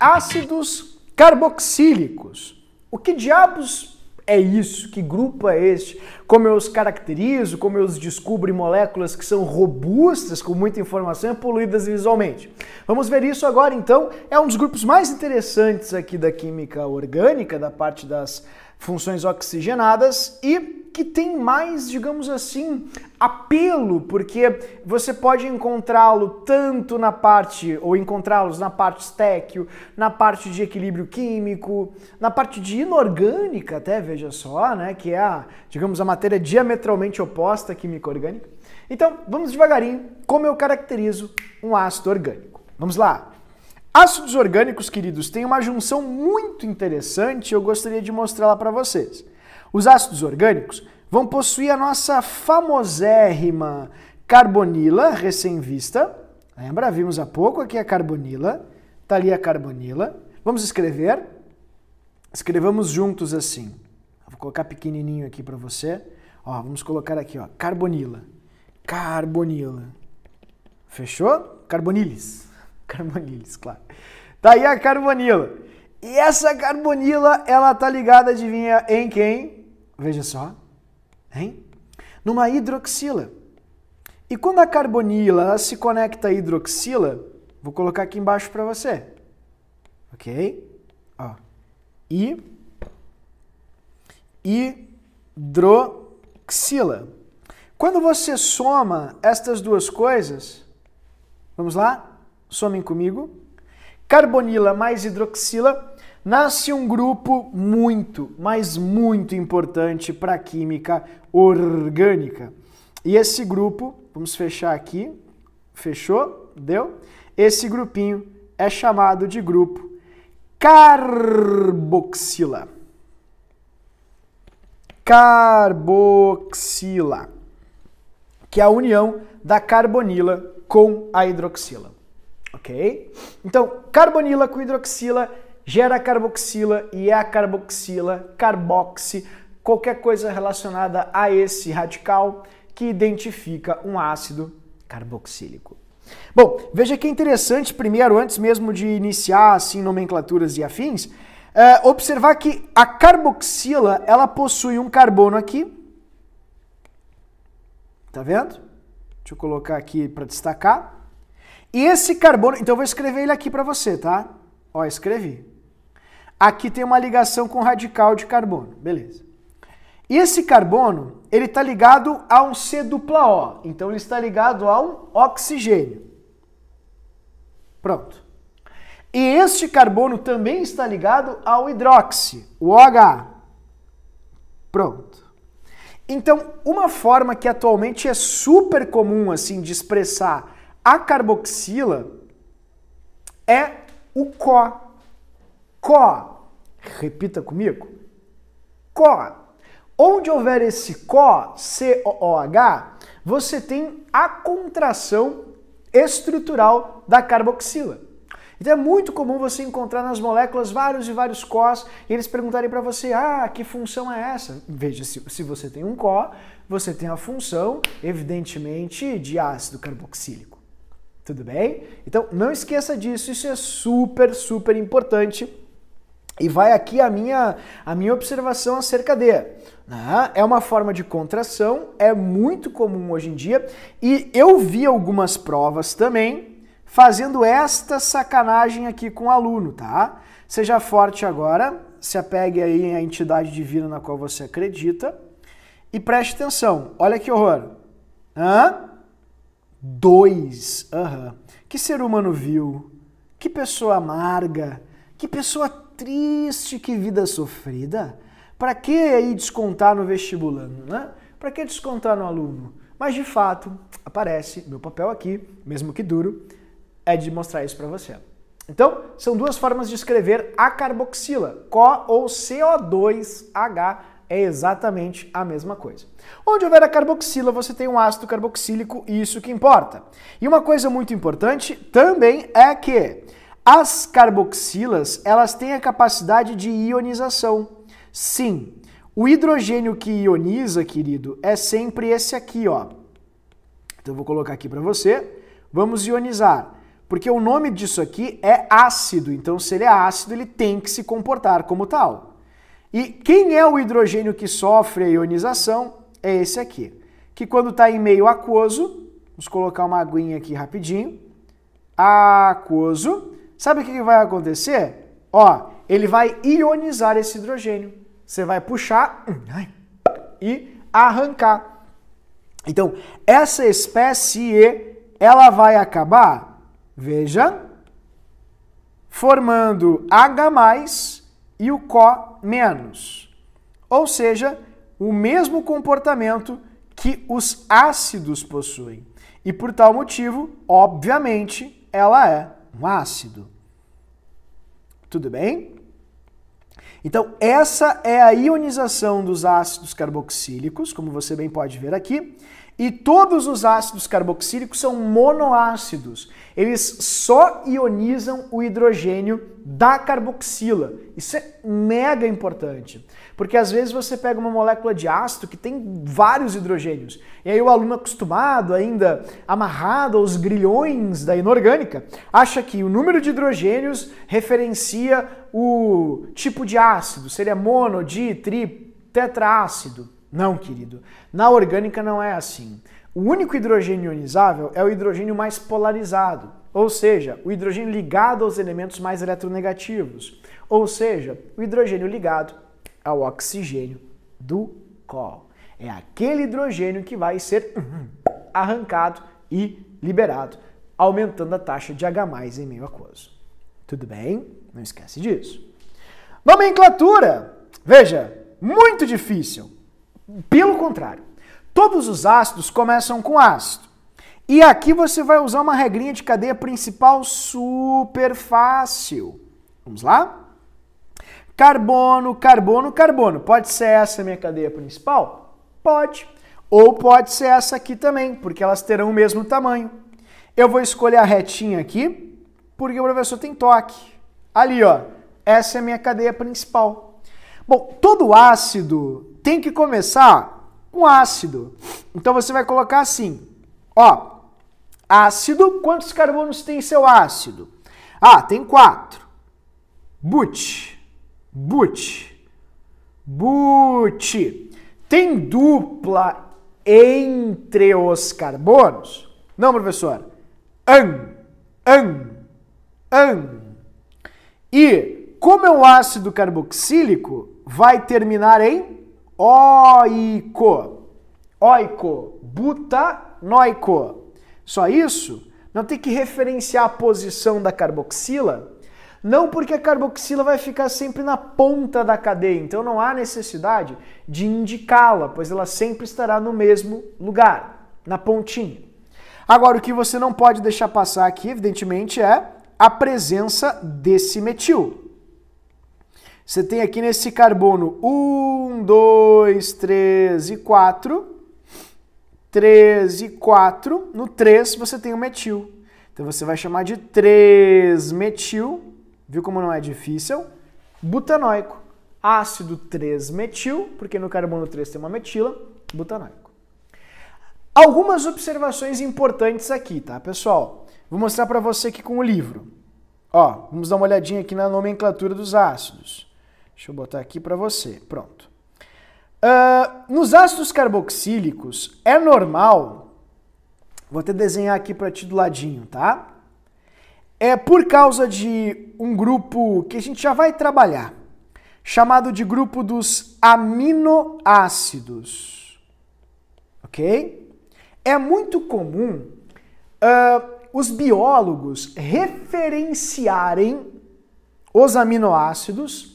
ácidos carboxílicos. O que diabos é isso? Que grupo é este? Como eu os caracterizo? Como eu os descubro em moléculas que são robustas, com muita informação e poluídas visualmente? Vamos ver isso agora, então. É um dos grupos mais interessantes aqui da química orgânica, da parte das funções oxigenadas e que tem mais, digamos assim, apelo, porque você pode encontrá-lo tanto na parte, ou encontrá-los na parte estéquio, na parte de equilíbrio químico, na parte de inorgânica até, veja só, né, que é a, digamos, a matéria diametralmente oposta à química orgânica. Então, vamos devagarinho como eu caracterizo um ácido orgânico. Vamos lá! Ácidos orgânicos, queridos, têm uma junção muito interessante e eu gostaria de mostrá-la para vocês. Os ácidos orgânicos vão possuir a nossa famosérrima carbonila recém-vista. Lembra? Vimos há pouco aqui a carbonila. Está ali a carbonila. Vamos escrever? Escrevamos juntos assim. Vou colocar pequenininho aqui para você. Ó, vamos colocar aqui, ó, carbonila. Carbonila. Fechou? Carbonilis. Carbonilis, claro. Tá aí a carbonila. E essa carbonila, ela tá ligada, adivinha, em quem? Veja só. Hein? Numa hidroxila. E quando a carbonila se conecta à hidroxila, vou colocar aqui embaixo para você. Ok? Ó. I. Hidroxila. Quando você soma estas duas coisas, vamos lá? somem comigo, carbonila mais hidroxila, nasce um grupo muito, mas muito importante para a química orgânica. E esse grupo, vamos fechar aqui, fechou? Deu? Esse grupinho é chamado de grupo carboxila. Carboxila, que é a união da carbonila com a hidroxila ok? Então, carbonila com hidroxila gera carboxila e é a carboxila, carboxi, qualquer coisa relacionada a esse radical que identifica um ácido carboxílico. Bom, veja que é interessante, primeiro, antes mesmo de iniciar assim nomenclaturas e afins, é, observar que a carboxila ela possui um carbono aqui. Tá vendo? Deixa eu colocar aqui para destacar. Esse carbono, então eu vou escrever ele aqui para você, tá? Ó, escrevi. Aqui tem uma ligação com radical de carbono, beleza. Esse carbono, ele está ligado a um C dupla O, então ele está ligado a um oxigênio. Pronto. E este carbono também está ligado ao hidroxi, o OH. Pronto. Então, uma forma que atualmente é super comum assim de expressar a carboxila é o CO. CO. Repita comigo. CO. Onde houver esse CO, C-O-O-H, você tem a contração estrutural da carboxila. Então é muito comum você encontrar nas moléculas vários e vários COs e eles perguntarem para você, ah, que função é essa? Veja, se, se você tem um CO, você tem a função, evidentemente, de ácido carboxílico. Tudo bem? Então não esqueça disso, isso é super, super importante. E vai aqui a minha, a minha observação acerca de. Né? É uma forma de contração, é muito comum hoje em dia, e eu vi algumas provas também fazendo esta sacanagem aqui com o aluno, tá? Seja forte agora, se apegue aí à entidade divina na qual você acredita e preste atenção. Olha que horror. Hã? Dois. Uhum. Que ser humano vil. Que pessoa amarga. Que pessoa triste. Que vida sofrida. Para que aí descontar no vestibulando, né? Para que descontar no aluno? Mas de fato, aparece, meu papel aqui, mesmo que duro, é de mostrar isso para você. Então, são duas formas de escrever a carboxila, CO ou CO2H é exatamente a mesma coisa. Onde houver a carboxila, você tem um ácido carboxílico e isso que importa. E uma coisa muito importante também é que as carboxilas, elas têm a capacidade de ionização. Sim, o hidrogênio que ioniza, querido, é sempre esse aqui, ó. Então vou colocar aqui para você. Vamos ionizar. Porque o nome disso aqui é ácido, então se ele é ácido, ele tem que se comportar como tal. E quem é o hidrogênio que sofre a ionização? É esse aqui, que quando está em meio aquoso, vamos colocar uma aguinha aqui rapidinho, aquoso, sabe o que, vai acontecer? Ó, ele vai ionizar esse hidrogênio. Você vai puxar hum, e arrancar. Então, essa espécie, ela vai acabar, veja, formando H+, e o CO menos. Ou seja, o mesmo comportamento que os ácidos possuem. E por tal motivo, obviamente, ela é um ácido. Tudo bem? Então, essa é a ionização dos ácidos carboxílicos, como você bem pode ver aqui. E todos os ácidos carboxílicos são monoácidos. Eles só ionizam o hidrogênio da carboxila. Isso é mega importante, porque às vezes você pega uma molécula de ácido que tem vários hidrogênios. E aí o aluno acostumado ainda amarrado aos grilhões da inorgânica, acha que o número de hidrogênios referencia o tipo de ácido, seria mono, di, tri, tetraácido. Não, querido. Na orgânica não é assim. O único hidrogênio ionizável é o hidrogênio mais polarizado, ou seja, o hidrogênio ligado aos elementos mais eletronegativos, ou seja, o hidrogênio ligado ao oxigênio do col. É aquele hidrogênio que vai ser arrancado e liberado, aumentando a taxa de H em meio aquoso. Tudo bem? Não esquece disso. Nomenclatura! Veja, muito difícil. Pelo contrário, todos os ácidos começam com ácido. E aqui você vai usar uma regrinha de cadeia principal super fácil. Vamos lá? Carbono, carbono, carbono. Pode ser essa minha cadeia principal? Pode. Ou pode ser essa aqui também, porque elas terão o mesmo tamanho. Eu vou escolher a retinha aqui, porque o professor tem toque. Ali, ó. Essa é a minha cadeia principal. Bom, todo ácido tem que começar com ácido. Então você vai colocar assim, ó, ácido, quantos carbonos tem seu ácido? Ah, tem quatro. But, but, but. Tem dupla entre os carbonos? Não, professor. An, an, an. E como é um ácido carboxílico, vai terminar em oico. Oico, butanoico. Só isso? Não tem que referenciar a posição da carboxila? Não porque a carboxila vai ficar sempre na ponta da cadeia, então não há necessidade de indicá-la, pois ela sempre estará no mesmo lugar, na pontinha. Agora, o que você não pode deixar passar aqui, evidentemente, é a presença desse metil. Você tem aqui nesse carbono 1, 2, 3 e 4. 3 e 4. No 3 você tem o metil. Então você vai chamar de 3-metil, viu como não é difícil? Butanoico. Ácido 3-metil, porque no carbono 3 tem uma metila, butanoico. Algumas observações importantes aqui, tá, pessoal? Vou mostrar para você aqui com o livro. Ó, vamos dar uma olhadinha aqui na nomenclatura dos ácidos. Deixa eu botar aqui para você. Pronto. Uh, nos ácidos carboxílicos, é normal. Vou até desenhar aqui para ti do ladinho, tá? É por causa de um grupo que a gente já vai trabalhar, chamado de grupo dos aminoácidos. Ok? É muito comum uh, os biólogos referenciarem os aminoácidos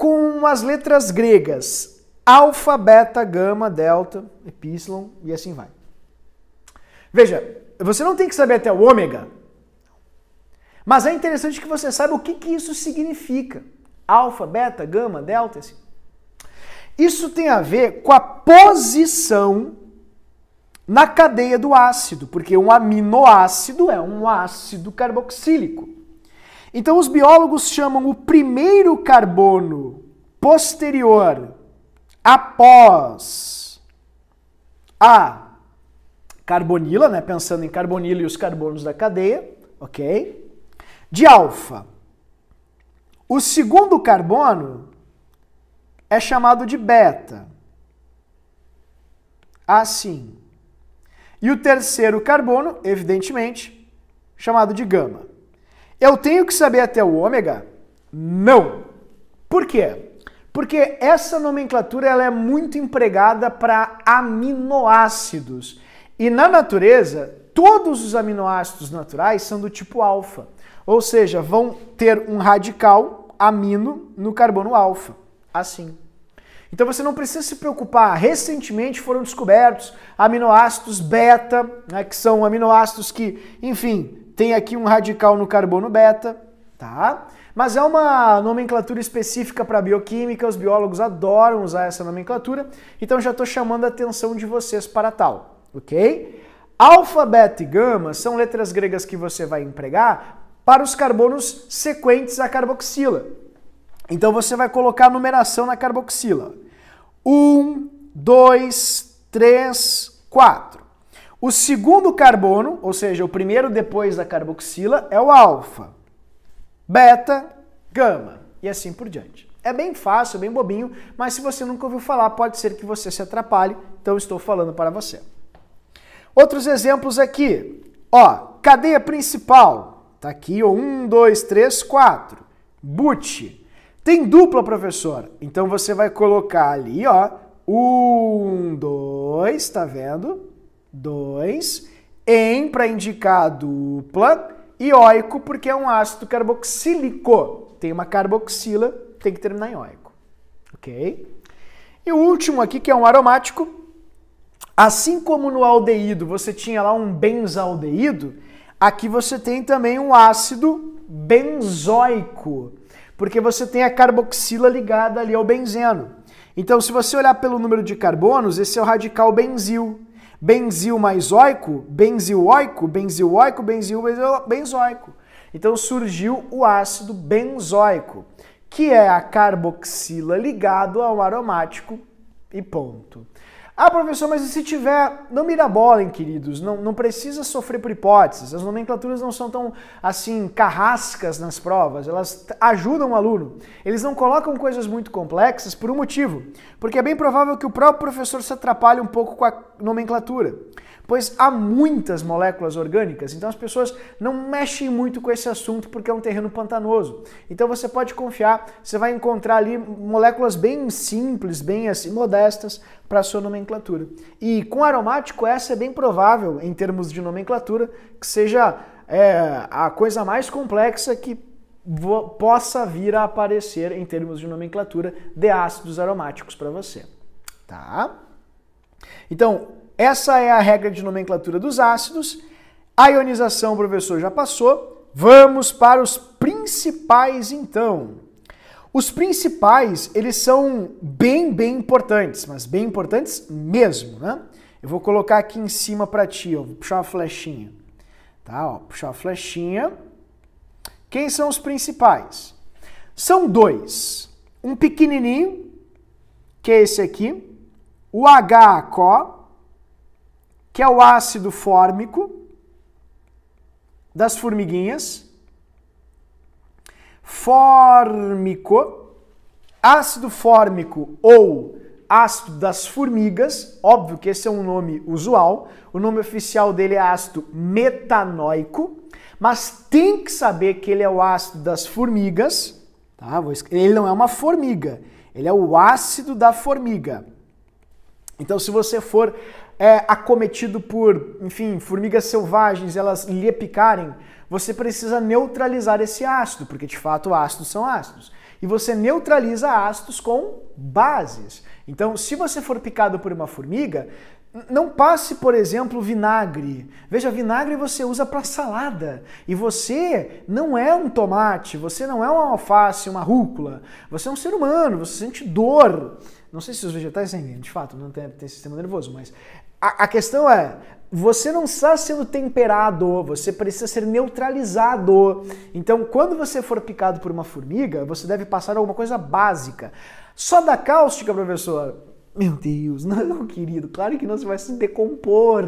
com as letras gregas alfa, beta, gama, delta, epsilon e assim vai. Veja, você não tem que saber até o ômega, mas é interessante que você saiba o que, que isso significa. Alfa, beta, gama, delta. Assim. Isso tem a ver com a posição na cadeia do ácido, porque um aminoácido é um ácido carboxílico. Então, os biólogos chamam o primeiro carbono posterior, após a carbonila, né? pensando em carbonila e os carbonos da cadeia, ok? De alfa. O segundo carbono é chamado de beta. Assim. E o terceiro carbono, evidentemente, chamado de gama. Eu tenho que saber até o ômega? Não. Por quê? Porque essa nomenclatura ela é muito empregada para aminoácidos. E na natureza, todos os aminoácidos naturais são do tipo alfa. Ou seja, vão ter um radical amino no carbono alfa. Assim. Então você não precisa se preocupar. Recentemente foram descobertos aminoácidos beta, né, que são aminoácidos que, enfim, tem aqui um radical no carbono beta, tá? Mas é uma nomenclatura específica para bioquímica, os biólogos adoram usar essa nomenclatura, então já estou chamando a atenção de vocês para tal, ok? Alfa, beta e gama são letras gregas que você vai empregar para os carbonos sequentes à carboxila. Então você vai colocar a numeração na carboxila. 1, 2, 3, 4. O segundo carbono, ou seja, o primeiro depois da carboxila, é o alfa, beta, gama e assim por diante. É bem fácil, bem bobinho, mas se você nunca ouviu falar, pode ser que você se atrapalhe, então estou falando para você. Outros exemplos aqui. Ó, cadeia principal. Tá aqui, o 1, 2, 3, 4. But. Tem dupla, professor. Então você vai colocar ali, ó, 1, um, 2, tá vendo? 2. Em para indicar a dupla. óico, porque é um ácido carboxílico. Tem uma carboxila, tem que terminar em óico. Ok? E o último aqui, que é um aromático. Assim como no aldeído você tinha lá um benzaldeído, aqui você tem também um ácido benzoico, porque você tem a carboxila ligada ali ao benzeno. Então, se você olhar pelo número de carbonos, esse é o radical benzil. Benzil mais oico, benziloico, benziloico, benzil, benzil, benzoico. Então surgiu o ácido benzoico, que é a carboxila ligado ao aromático e ponto. Ah, professor, mas e se tiver. Não hein, queridos. Não, não precisa sofrer por hipóteses. As nomenclaturas não são tão, assim, carrascas nas provas. Elas ajudam o aluno. Eles não colocam coisas muito complexas por um motivo. Porque é bem provável que o próprio professor se atrapalhe um pouco com a nomenclatura. Pois há muitas moléculas orgânicas, então as pessoas não mexem muito com esse assunto porque é um terreno pantanoso. Então você pode confiar, você vai encontrar ali moléculas bem simples, bem assim, modestas para a sua nomenclatura. E com aromático, essa é bem provável, em termos de nomenclatura, que seja é, a coisa mais complexa que possa vir a aparecer em termos de nomenclatura de ácidos aromáticos para você. Tá? Então, essa é a regra de nomenclatura dos ácidos. A ionização, o professor já passou. Vamos para os principais, então. Os principais, eles são bem, bem importantes, mas bem importantes mesmo, né? Eu vou colocar aqui em cima para ti, ó, vou puxar uma flechinha. Tá, ó, puxar a flechinha. Quem são os principais? São dois. Um pequenininho, que é esse aqui, o HCO, que é o ácido fórmico das formiguinhas, fórmico, ácido fórmico ou ácido das formigas, óbvio que esse é um nome usual, o nome oficial dele é ácido metanoico, mas tem que saber que ele é o ácido das formigas, tá? Ele não é uma formiga, ele é o ácido da formiga. Então, se você for é, acometido por, enfim, formigas selvagens, elas lhe picarem, você precisa neutralizar esse ácido, porque de fato ácidos são ácidos. E você neutraliza ácidos com bases. Então, se você for picado por uma formiga, não passe, por exemplo, vinagre. Veja, vinagre você usa para salada. E você não é um tomate, você não é uma alface, uma rúcula. Você é um ser humano, você sente dor. Não sei se os vegetais têm, de fato, não tem, tem sistema nervoso, mas a, a questão é, você não está sendo temperado, você precisa ser neutralizado. Então, quando você for picado por uma formiga, você deve passar alguma coisa básica. Só da cáustica, professor? Meu Deus, não, querido, claro que não, você vai se decompor.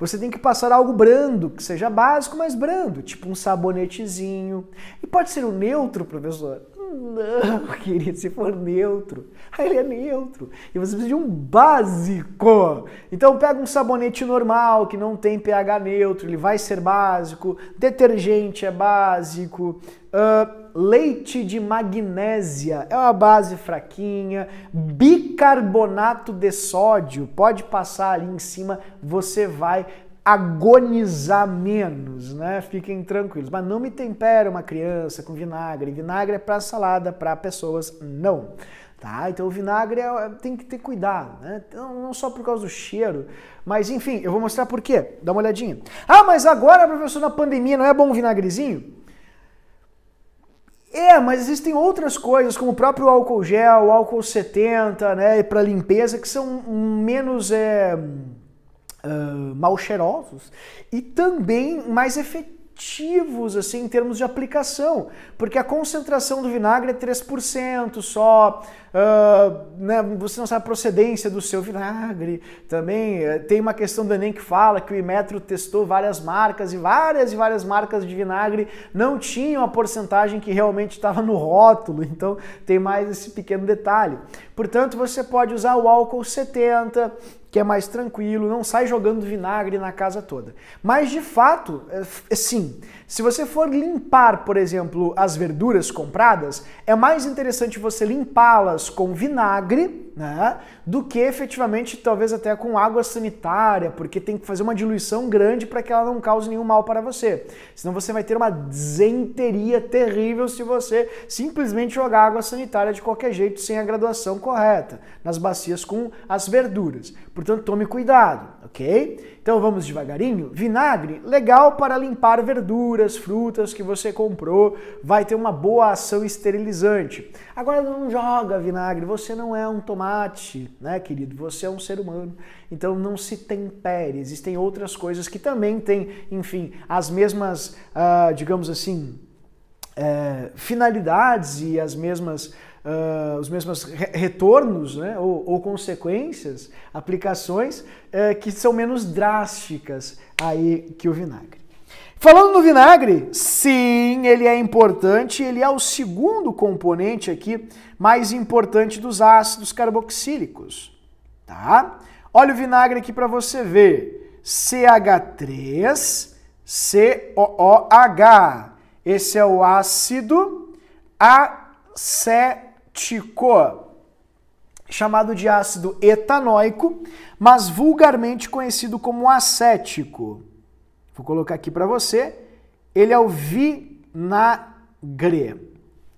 Você tem que passar algo brando, que seja básico, mas brando, tipo um sabonetezinho. E pode ser o neutro, professor? Não, querido, se for neutro, ah, ele é neutro. E você precisa de um básico. Então pega um sabonete normal que não tem pH neutro, ele vai ser básico. Detergente é básico. Uh, leite de magnésia é uma base fraquinha. Bicarbonato de sódio, pode passar ali em cima, você vai agonizar menos, né? Fiquem tranquilos. Mas não me tempera uma criança com vinagre. Vinagre é para salada, para pessoas não. Tá? Então o vinagre é, é, tem que ter cuidado, né? Então, não só por causa do cheiro, mas enfim, eu vou mostrar por quê. Dá uma olhadinha. Ah, mas agora, professor, na pandemia não é bom o vinagrezinho? É, mas existem outras coisas, como o próprio álcool gel, o álcool 70, né, para limpeza, que são menos é, mal cheirosos e também mais efetivos assim em termos de aplicação, porque a concentração do vinagre é 3% só, uh, né, você não sabe a procedência do seu vinagre. Também uh, tem uma questão do Enem que fala que o Imetro testou várias marcas e várias e várias marcas de vinagre não tinham a porcentagem que realmente estava no rótulo, então tem mais esse pequeno detalhe. Portanto, você pode usar o álcool 70, que é mais tranquilo, não sai jogando vinagre na casa toda. Mas de fato, é, é, sim, se você for limpar, por exemplo, as verduras compradas, é mais interessante você limpá-las com vinagre né? Do que efetivamente, talvez até com água sanitária, porque tem que fazer uma diluição grande para que ela não cause nenhum mal para você. Senão você vai ter uma desenteria terrível se você simplesmente jogar água sanitária de qualquer jeito, sem a graduação correta, nas bacias com as verduras. Portanto, tome cuidado, ok? Então vamos devagarinho? Vinagre, legal para limpar verduras, frutas que você comprou, vai ter uma boa ação esterilizante. Agora não joga vinagre, você não é um tomate, né, querido? Você é um ser humano. Então não se tempere, existem outras coisas que também têm, enfim, as mesmas, uh, digamos assim, uh, finalidades e as mesmas uh, os mesmos re retornos né, ou, ou, consequências, aplicações uh, que são menos drásticas aí que o vinagre. Falando no vinagre, sim, ele é importante, ele é o segundo componente aqui mais importante dos ácidos carboxílicos, tá? Olha o vinagre aqui para você ver. CH3 COOH. Esse é o ácido acético chamado de ácido etanoico, mas vulgarmente conhecido como acético. Vou colocar aqui para você. Ele é o vinagre.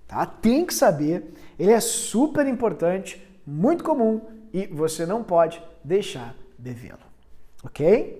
Tá? Tem que saber. Ele é super importante, muito comum e você não pode deixar de vê-lo. Ok?